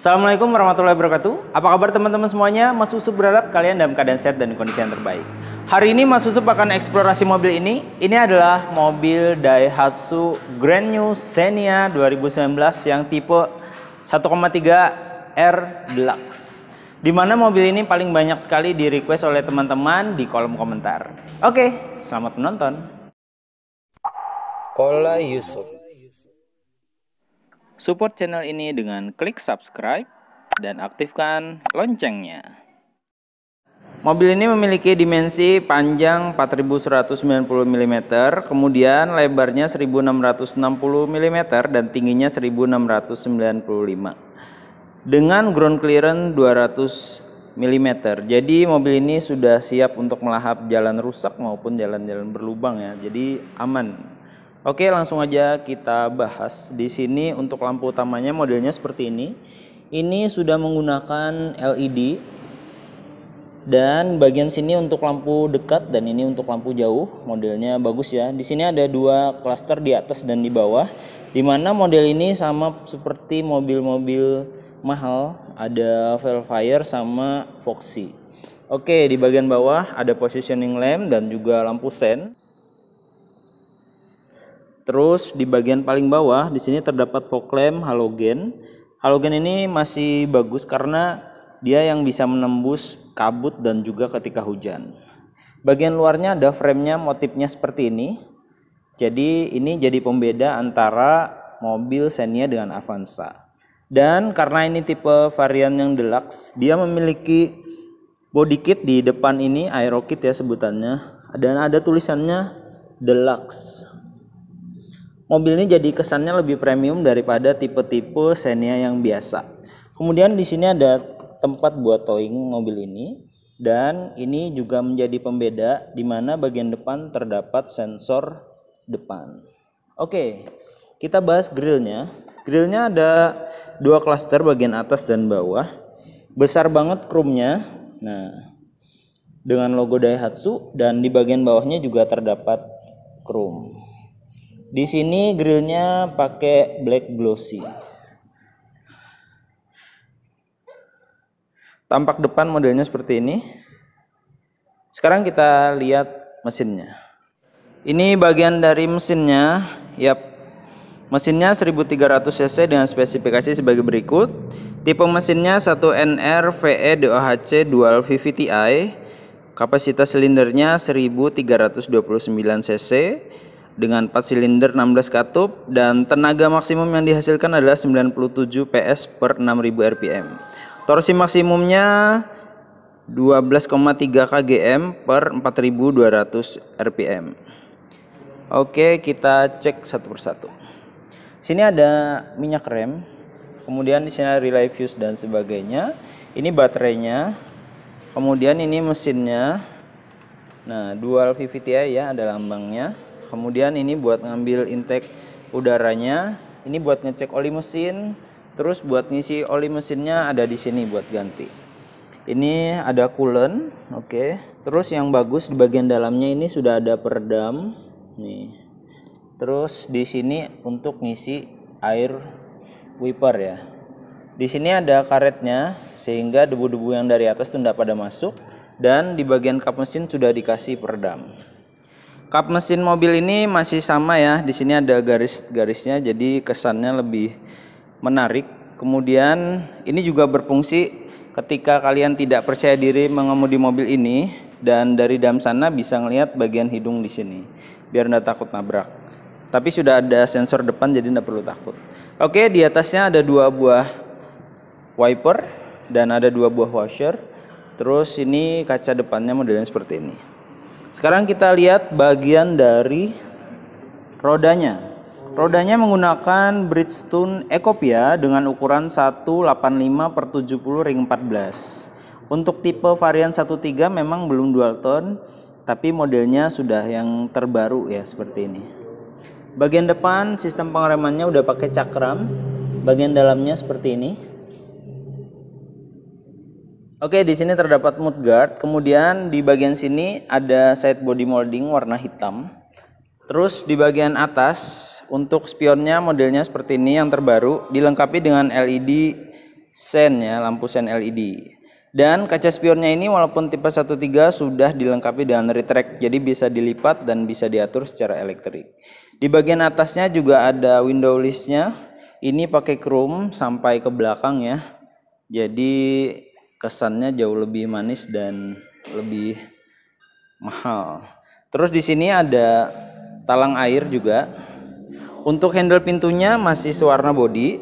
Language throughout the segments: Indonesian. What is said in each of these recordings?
Assalamualaikum warahmatullahi wabarakatuh. Apa kabar teman-teman semuanya? Mas Usup berharap kalian dalam keadaan sehat dan kondisi yang terbaik. Hari ini Mas Usup akan eksplorasi mobil ini. Ini adalah mobil Daihatsu Grand New Xenia 2019 yang tipe 1,3 R Deluxe. Dimana mobil ini paling banyak sekali di request oleh teman-teman di kolom komentar. Oke, selamat menonton. Kola Yusuf Support channel ini dengan klik subscribe dan aktifkan loncengnya. Mobil ini memiliki dimensi panjang 4190 mm, kemudian lebarnya 1660 mm dan tingginya 1695 dengan ground clearance 200 mm. Jadi mobil ini sudah siap untuk melahap jalan rusak maupun jalan-jalan berlubang ya. Jadi aman Oke, langsung aja kita bahas. Di sini untuk lampu utamanya modelnya seperti ini. Ini sudah menggunakan LED dan bagian sini untuk lampu dekat dan ini untuk lampu jauh modelnya bagus ya di sini ada dua klaster di atas dan di bawah dimana model ini sama seperti mobil-mobil mahal ada Velfire sama Foxy oke di bagian bawah ada positioning lamp dan juga lampu sen Terus di bagian paling bawah di sini terdapat fog lamp halogen. Halogen ini masih bagus karena dia yang bisa menembus kabut dan juga ketika hujan. Bagian luarnya ada framenya motifnya seperti ini. Jadi ini jadi pembeda antara mobil Xenia dengan Avanza. Dan karena ini tipe varian yang deluxe, dia memiliki body kit di depan ini aero kit ya sebutannya. Dan ada tulisannya deluxe. Mobil ini jadi kesannya lebih premium daripada tipe-tipe Xenia yang biasa. Kemudian di sini ada tempat buat towing mobil ini dan ini juga menjadi pembeda di mana bagian depan terdapat sensor depan. Oke, kita bahas grillnya. Grillnya ada dua klaster bagian atas dan bawah. Besar banget krumnya. Nah, dengan logo Daihatsu dan di bagian bawahnya juga terdapat krum. Di sini grillnya pakai black glossy. Tampak depan modelnya seperti ini. Sekarang kita lihat mesinnya. Ini bagian dari mesinnya. Yap. Mesinnya 1300 cc dengan spesifikasi sebagai berikut. Tipe mesinnya 1NR VE DOHC Dual VVTi. Kapasitas silindernya 1329 cc dengan 4 silinder 16 katup dan tenaga maksimum yang dihasilkan adalah 97 PS per 6000 rpm. Torsi maksimumnya 12,3 kgm per 4200 rpm. Oke, kita cek satu persatu. Sini ada minyak rem, kemudian di sini ada relay fuse dan sebagainya. Ini baterainya. Kemudian ini mesinnya. Nah, dual VVTi ya ada lambangnya kemudian ini buat ngambil intake udaranya ini buat ngecek oli mesin terus buat ngisi oli mesinnya ada di sini buat ganti ini ada coolant oke okay. terus yang bagus di bagian dalamnya ini sudah ada peredam nih terus di sini untuk ngisi air wiper ya di sini ada karetnya sehingga debu-debu yang dari atas tidak pada masuk dan di bagian kap mesin sudah dikasih peredam Kap mesin mobil ini masih sama ya. Di sini ada garis-garisnya jadi kesannya lebih menarik. Kemudian ini juga berfungsi ketika kalian tidak percaya diri mengemudi mobil ini dan dari dalam sana bisa ngelihat bagian hidung di sini biar nggak takut nabrak. Tapi sudah ada sensor depan jadi nggak perlu takut. Oke, di atasnya ada dua buah wiper dan ada dua buah washer. Terus ini kaca depannya modelnya seperti ini. Sekarang kita lihat bagian dari rodanya. Rodanya menggunakan Bridgestone Ecopia dengan ukuran 185 per 70 ring 14. Untuk tipe varian 13 memang belum dual tone, tapi modelnya sudah yang terbaru ya seperti ini. Bagian depan sistem pengeremannya udah pakai cakram, bagian dalamnya seperti ini. Oke, di sini terdapat mood guard. Kemudian di bagian sini ada side body molding warna hitam. Terus di bagian atas untuk spionnya modelnya seperti ini yang terbaru dilengkapi dengan LED sen ya, lampu sen LED. Dan kaca spionnya ini walaupun tipe 13 sudah dilengkapi dengan retract jadi bisa dilipat dan bisa diatur secara elektrik. Di bagian atasnya juga ada window listnya. Ini pakai chrome sampai ke belakang ya. Jadi kesannya jauh lebih manis dan lebih mahal. Terus di sini ada talang air juga. Untuk handle pintunya masih sewarna body.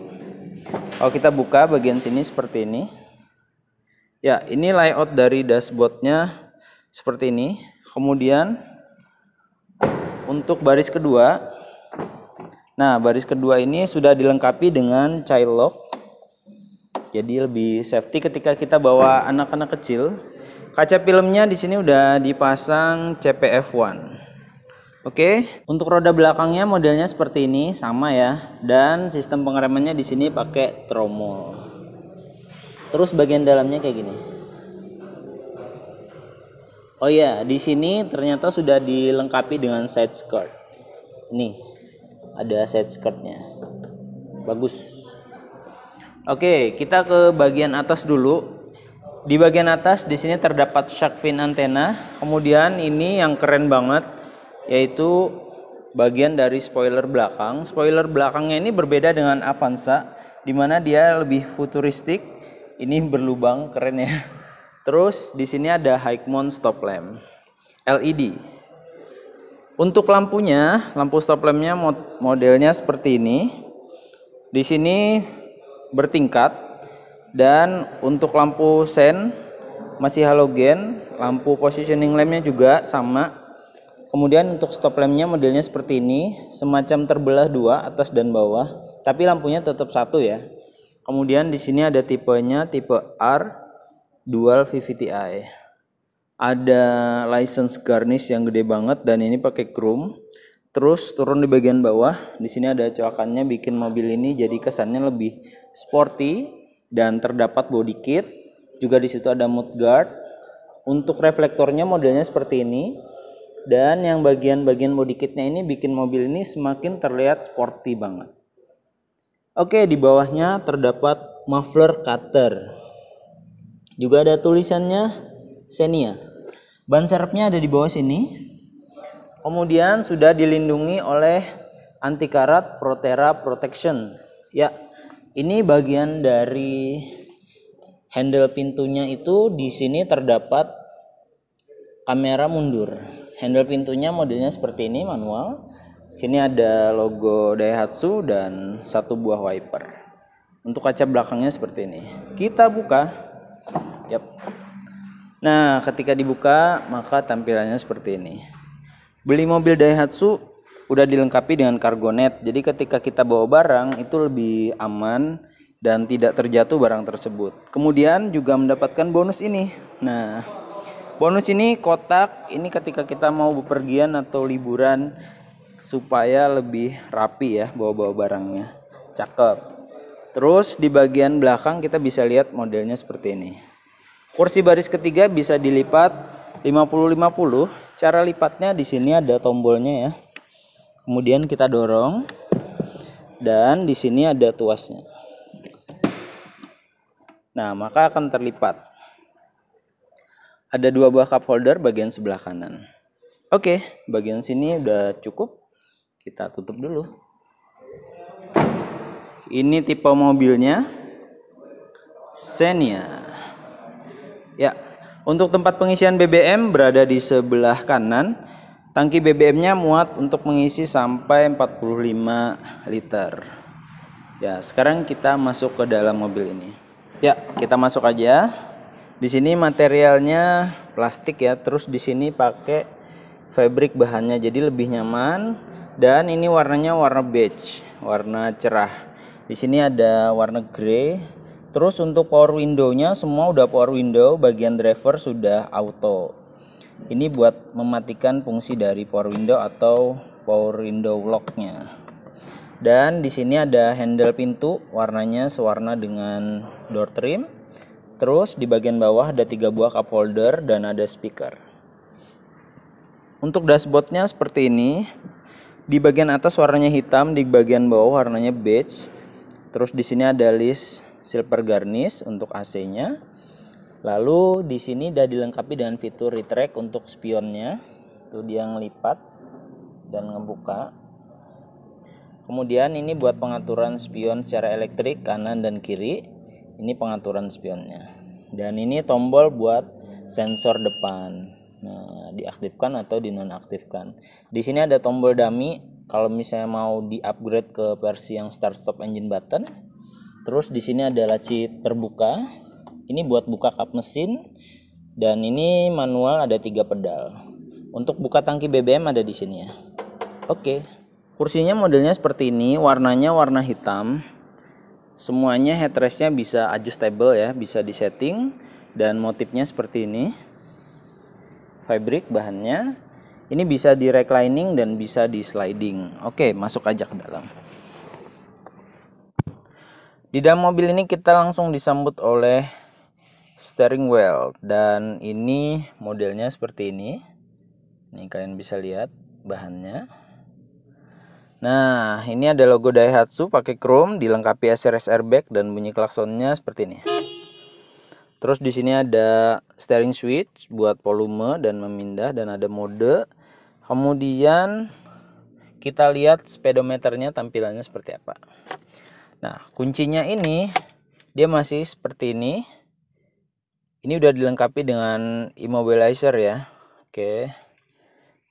Kalau kita buka bagian sini seperti ini. Ya, ini layout dari dashboardnya seperti ini. Kemudian untuk baris kedua. Nah, baris kedua ini sudah dilengkapi dengan child lock jadi lebih safety ketika kita bawa anak-anak kecil. Kaca filmnya di sini udah dipasang CPF1. Oke, untuk roda belakangnya modelnya seperti ini, sama ya. Dan sistem pengeremannya di sini pakai tromol. Terus bagian dalamnya kayak gini. Oh ya, di sini ternyata sudah dilengkapi dengan side skirt. Nih, ada side skirtnya. Bagus. Oke, kita ke bagian atas dulu. Di bagian atas di sini terdapat shark fin antena. Kemudian ini yang keren banget yaitu bagian dari spoiler belakang. Spoiler belakangnya ini berbeda dengan Avanza di mana dia lebih futuristik. Ini berlubang, keren ya. Terus di sini ada high mount stop lamp LED. Untuk lampunya, lampu stop lampnya modelnya seperti ini. Di sini bertingkat dan untuk lampu sen masih halogen lampu positioning lampnya juga sama kemudian untuk stop lampnya modelnya seperti ini semacam terbelah dua atas dan bawah tapi lampunya tetap satu ya kemudian di sini ada tipenya tipe R dual VVTi ada license garnish yang gede banget dan ini pakai chrome terus turun di bagian bawah di sini ada coakannya bikin mobil ini jadi kesannya lebih sporty dan terdapat body kit. Juga di situ ada mud guard. Untuk reflektornya modelnya seperti ini. Dan yang bagian-bagian body kitnya ini bikin mobil ini semakin terlihat sporty banget. Oke, di bawahnya terdapat muffler cutter. Juga ada tulisannya Xenia. Ban serepnya ada di bawah sini. Kemudian sudah dilindungi oleh anti karat Protera Protection. Ya, ini bagian dari handle pintunya itu di sini terdapat kamera mundur. Handle pintunya modelnya seperti ini manual. Sini ada logo Daihatsu dan satu buah wiper. Untuk kaca belakangnya seperti ini. Kita buka. Yap. Nah, ketika dibuka maka tampilannya seperti ini. Beli mobil Daihatsu udah dilengkapi dengan kargo net Jadi ketika kita bawa barang itu lebih aman dan tidak terjatuh barang tersebut. Kemudian juga mendapatkan bonus ini. Nah, bonus ini kotak ini ketika kita mau bepergian atau liburan supaya lebih rapi ya bawa-bawa barangnya. Cakep. Terus di bagian belakang kita bisa lihat modelnya seperti ini. Kursi baris ketiga bisa dilipat 50-50. Cara lipatnya di sini ada tombolnya ya kemudian kita dorong dan di sini ada tuasnya nah maka akan terlipat ada dua buah cup holder bagian sebelah kanan oke bagian sini udah cukup kita tutup dulu ini tipe mobilnya Xenia ya untuk tempat pengisian BBM berada di sebelah kanan Tangki BBM-nya muat untuk mengisi sampai 45 liter. Ya, sekarang kita masuk ke dalam mobil ini. Ya, kita masuk aja. Di sini materialnya plastik ya, terus di sini pakai fabric bahannya jadi lebih nyaman dan ini warnanya warna beige, warna cerah. Di sini ada warna grey. Terus untuk power window-nya semua udah power window, bagian driver sudah auto ini buat mematikan fungsi dari power window atau power window locknya dan di sini ada handle pintu warnanya sewarna dengan door trim terus di bagian bawah ada tiga buah cup holder dan ada speaker untuk dashboardnya seperti ini di bagian atas warnanya hitam di bagian bawah warnanya beige terus di sini ada list silver garnish untuk AC nya Lalu di sini sudah dilengkapi dengan fitur retract untuk spionnya. itu dia ngelipat dan ngebuka. Kemudian ini buat pengaturan spion secara elektrik kanan dan kiri. Ini pengaturan spionnya. Dan ini tombol buat sensor depan. Nah, diaktifkan atau dinonaktifkan. Di sini ada tombol dummy kalau misalnya mau di-upgrade ke versi yang start stop engine button. Terus di sini ada laci terbuka ini buat buka kap mesin dan ini manual ada tiga pedal. Untuk buka tangki BBM ada di sini ya. Oke. Kursinya modelnya seperti ini, warnanya warna hitam. Semuanya headrestnya bisa adjustable ya, bisa disetting dan motifnya seperti ini. Fabric bahannya. Ini bisa di reclining dan bisa di sliding. Oke, masuk aja ke dalam. Di dalam mobil ini kita langsung disambut oleh steering wheel dan ini modelnya seperti ini ini kalian bisa lihat bahannya nah ini ada logo Daihatsu pakai chrome dilengkapi SRS airbag dan bunyi klaksonnya seperti ini terus di sini ada steering switch buat volume dan memindah dan ada mode kemudian kita lihat speedometernya tampilannya seperti apa nah kuncinya ini dia masih seperti ini ini udah dilengkapi dengan immobilizer ya oke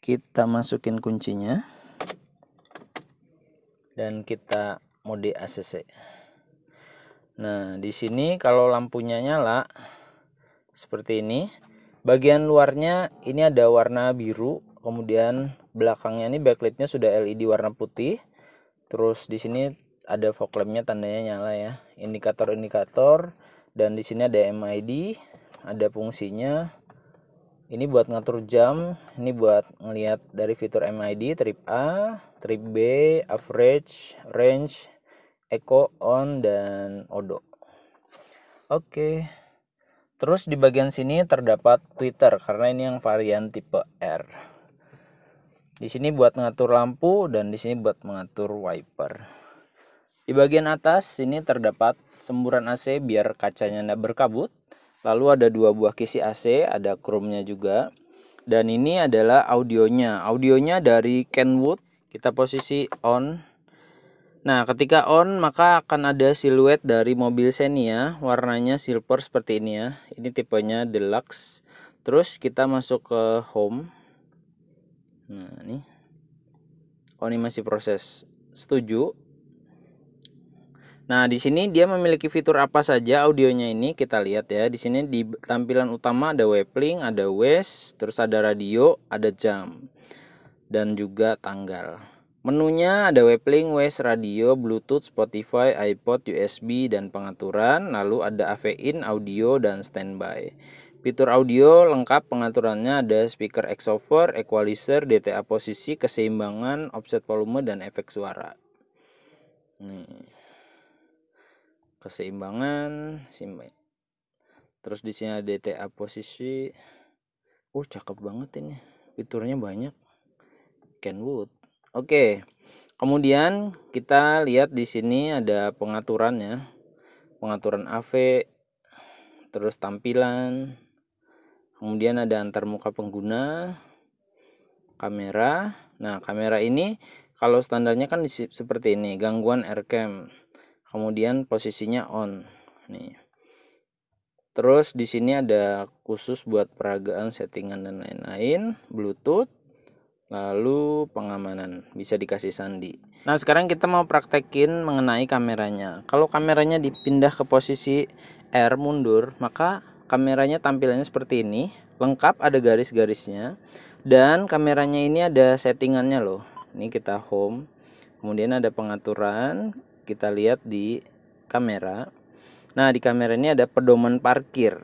kita masukin kuncinya dan kita mode ACC nah di sini kalau lampunya nyala seperti ini bagian luarnya ini ada warna biru kemudian belakangnya ini backlightnya sudah LED warna putih terus di sini ada fog lampnya tandanya nyala ya indikator-indikator dan di sini ada MID ada fungsinya ini buat ngatur jam ini buat ngelihat dari fitur MID trip A trip B average range echo on dan odo oke terus di bagian sini terdapat Twitter karena ini yang varian tipe R di sini buat ngatur lampu dan di sini buat mengatur wiper di bagian atas ini terdapat semburan AC biar kacanya tidak berkabut Lalu ada dua buah kisi AC, ada chrome-nya juga. Dan ini adalah audionya. Audionya dari Kenwood. Kita posisi on. Nah, ketika on maka akan ada siluet dari mobil Xenia, ya. warnanya silver seperti ini ya. Ini tipenya deluxe. Terus kita masuk ke home. Nah, ini. Oh, ini masih proses. Setuju. Nah, di sini dia memiliki fitur apa saja audionya ini kita lihat ya. Di sini di tampilan utama ada weblink, ada waze, terus ada radio, ada jam dan juga tanggal. Menunya ada weblink, waze, radio, bluetooth, Spotify, iPod, USB dan pengaturan, lalu ada AV-in, audio dan standby. Fitur audio lengkap pengaturannya ada speaker exover, equalizer, DTA posisi, keseimbangan, offset volume dan efek suara. Nih keseimbangan simpan terus di sini ada DTA posisi uh cakep banget ini fiturnya banyak Kenwood oke okay. kemudian kita lihat di sini ada pengaturannya pengaturan AV terus tampilan kemudian ada antar muka pengguna kamera nah kamera ini kalau standarnya kan seperti ini gangguan aircam kemudian posisinya on nih terus di sini ada khusus buat peragaan settingan dan lain-lain bluetooth lalu pengamanan bisa dikasih sandi nah sekarang kita mau praktekin mengenai kameranya kalau kameranya dipindah ke posisi R mundur maka kameranya tampilannya seperti ini lengkap ada garis-garisnya dan kameranya ini ada settingannya loh ini kita home kemudian ada pengaturan kita lihat di kamera nah di kamera ini ada pedoman parkir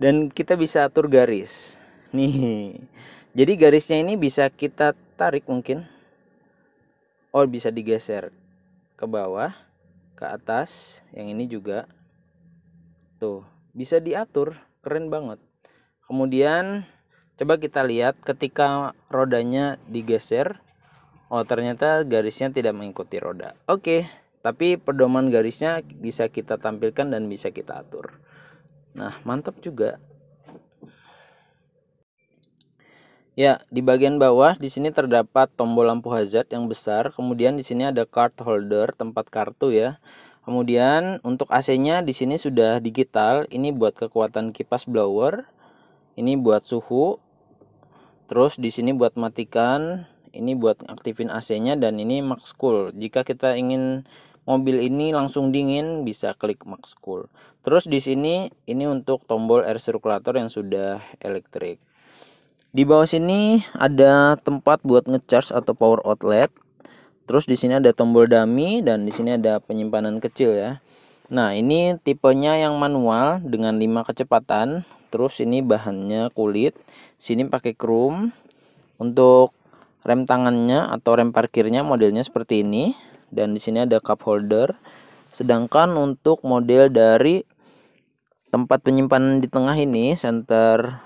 dan kita bisa atur garis nih jadi garisnya ini bisa kita tarik mungkin oh bisa digeser ke bawah ke atas yang ini juga tuh bisa diatur keren banget kemudian coba kita lihat ketika rodanya digeser oh ternyata garisnya tidak mengikuti roda oke okay tapi pedoman garisnya bisa kita tampilkan dan bisa kita atur nah mantap juga Ya, di bagian bawah di sini terdapat tombol lampu hazard yang besar. Kemudian di sini ada card holder, tempat kartu ya. Kemudian untuk AC-nya di sini sudah digital. Ini buat kekuatan kipas blower. Ini buat suhu. Terus di sini buat matikan, ini buat aktifin AC-nya dan ini max cool. Jika kita ingin mobil ini langsung dingin bisa klik max cool terus di sini ini untuk tombol air circulator yang sudah elektrik di bawah sini ada tempat buat ngecharge atau power outlet terus di sini ada tombol dummy dan di sini ada penyimpanan kecil ya nah ini tipenya yang manual dengan 5 kecepatan terus ini bahannya kulit sini pakai chrome untuk rem tangannya atau rem parkirnya modelnya seperti ini dan di sini ada cup holder. Sedangkan untuk model dari tempat penyimpanan di tengah ini center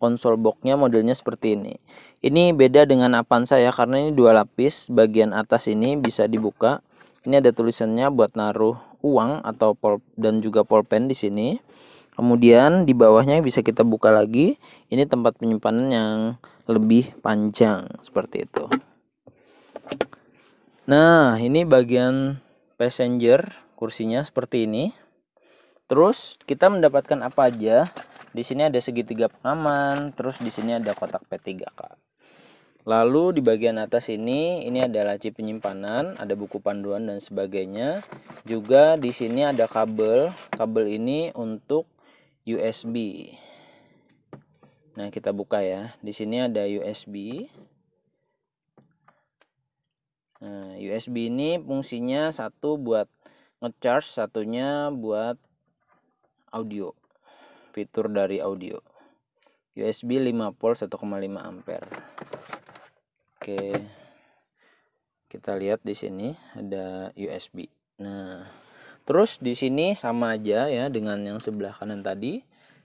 konsol boxnya modelnya seperti ini ini beda dengan Avanza ya karena ini dua lapis bagian atas ini bisa dibuka ini ada tulisannya buat naruh uang atau pol dan juga polpen di sini kemudian di bawahnya bisa kita buka lagi ini tempat penyimpanan yang lebih panjang seperti itu Nah, ini bagian passenger kursinya seperti ini. Terus kita mendapatkan apa aja? Di sini ada segitiga pengaman, terus di sini ada kotak P3K. Lalu di bagian atas ini ini ada laci penyimpanan, ada buku panduan dan sebagainya. Juga di sini ada kabel. Kabel ini untuk USB. Nah, kita buka ya. Di sini ada USB. Nah, USB ini fungsinya satu buat ngecharge, satunya buat audio. Fitur dari audio. USB 5 volt 1,5 ampere. Oke. Kita lihat di sini ada USB. Nah, terus di sini sama aja ya dengan yang sebelah kanan tadi.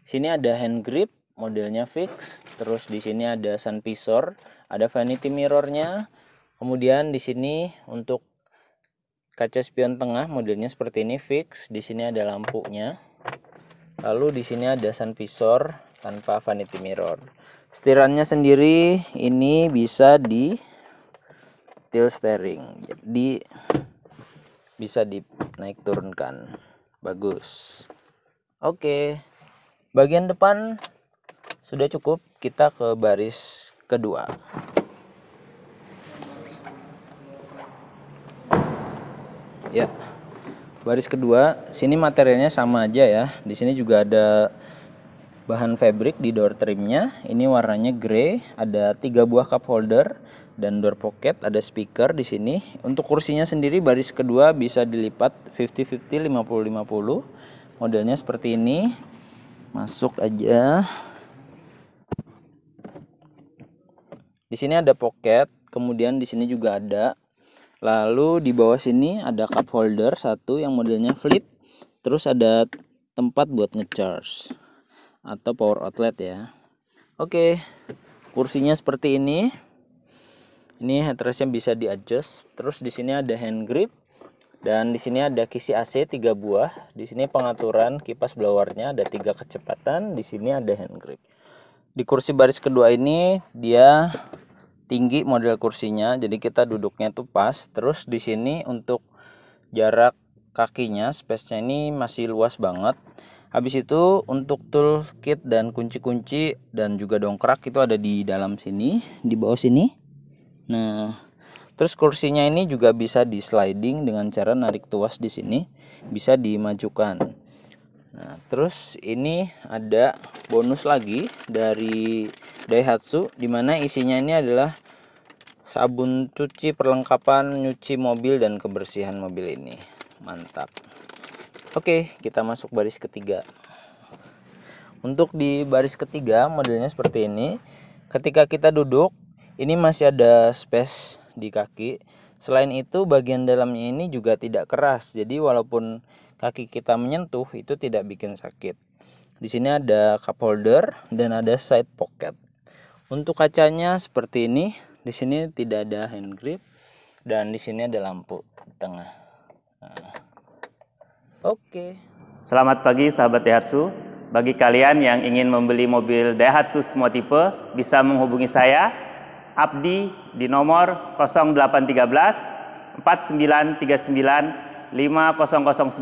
Sini ada hand grip modelnya fix, terus di sini ada sun visor, ada vanity mirrornya, kemudian di sini untuk kaca spion tengah modelnya seperti ini fix di sini ada lampunya lalu di sini ada sun visor tanpa vanity mirror Setirannya sendiri ini bisa di tilt steering jadi bisa naik turunkan bagus oke bagian depan sudah cukup kita ke baris kedua Ya. Baris kedua, sini materialnya sama aja ya. Di sini juga ada bahan fabric di door trimnya. Ini warnanya grey, ada tiga buah cup holder dan door pocket, ada speaker di sini. Untuk kursinya sendiri baris kedua bisa dilipat 50-50, 50-50. Modelnya seperti ini. Masuk aja. Di sini ada pocket, kemudian di sini juga ada Lalu di bawah sini ada cup holder satu yang modelnya flip. Terus ada tempat buat ngecharge atau power outlet ya. Oke. Kursinya seperti ini. Ini headrestnya bisa di adjust. Terus di sini ada hand grip dan di sini ada kisi AC 3 buah. Di sini pengaturan kipas blowernya ada tiga kecepatan. Di sini ada hand grip. Di kursi baris kedua ini dia tinggi model kursinya jadi kita duduknya tuh pas terus di sini untuk jarak kakinya space-nya ini masih luas banget habis itu untuk tool kit dan kunci-kunci dan juga dongkrak itu ada di dalam sini di bawah sini nah terus kursinya ini juga bisa di sliding dengan cara narik tuas di sini bisa dimajukan Nah, terus ini ada bonus lagi dari Daihatsu dimana isinya ini adalah sabun cuci perlengkapan nyuci mobil dan kebersihan mobil ini. Mantap. Oke, kita masuk baris ketiga. Untuk di baris ketiga modelnya seperti ini. Ketika kita duduk, ini masih ada space di kaki. Selain itu, bagian dalamnya ini juga tidak keras. Jadi walaupun kaki kita menyentuh itu tidak bikin sakit. Di sini ada cup holder dan ada side pocket. Untuk kacanya seperti ini, di sini tidak ada hand grip dan di sini ada lampu di tengah. Nah. Oke. Selamat pagi sahabat Daihatsu. Bagi kalian yang ingin membeli mobil Daihatsu semua tipe, bisa menghubungi saya Abdi di nomor 0813 4939 5009.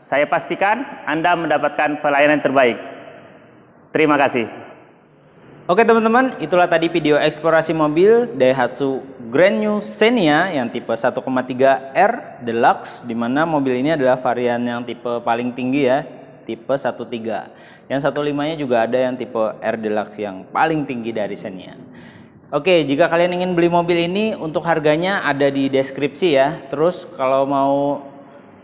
Saya pastikan Anda mendapatkan pelayanan terbaik. Terima kasih. Oke teman-teman, itulah tadi video eksplorasi mobil Daihatsu Grand New Xenia yang tipe 1,3R Deluxe di mana mobil ini adalah varian yang tipe paling tinggi ya, tipe 13. Yang 15-nya juga ada yang tipe R Deluxe yang paling tinggi dari Xenia. Oke, jika kalian ingin beli mobil ini untuk harganya ada di deskripsi ya. Terus kalau mau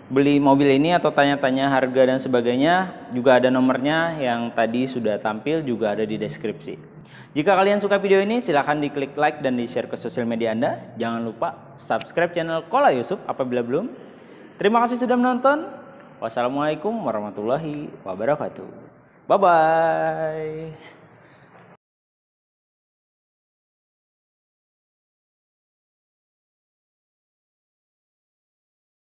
beli mobil ini atau tanya-tanya harga dan sebagainya juga ada nomornya yang tadi sudah tampil juga ada di deskripsi. Jika kalian suka video ini silahkan diklik like dan di share ke sosial media Anda. Jangan lupa subscribe channel Kola Yusuf apabila belum. Terima kasih sudah menonton. Wassalamualaikum warahmatullahi wabarakatuh. Bye-bye.